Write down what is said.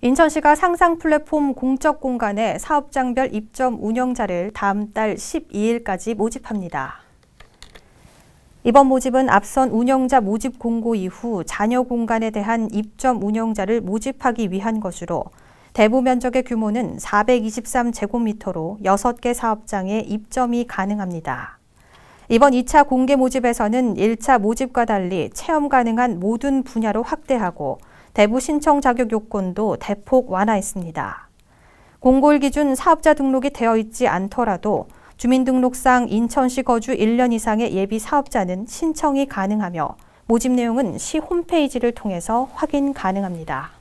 인천시가 상상 플랫폼 공적 공간에 사업장별 입점 운영자를 다음 달 12일까지 모집합니다. 이번 모집은 앞선 운영자 모집 공고 이후 자녀 공간에 대한 입점 운영자를 모집하기 위한 것으로 대부 면적의 규모는 423제곱미터로 6개 사업장에 입점이 가능합니다. 이번 2차 공개 모집에서는 1차 모집과 달리 체험 가능한 모든 분야로 확대하고 대부 신청 자격 요건도 대폭 완화했습니다. 공고일 기준 사업자 등록이 되어 있지 않더라도 주민등록상 인천시 거주 1년 이상의 예비 사업자는 신청이 가능하며 모집 내용은 시 홈페이지를 통해서 확인 가능합니다.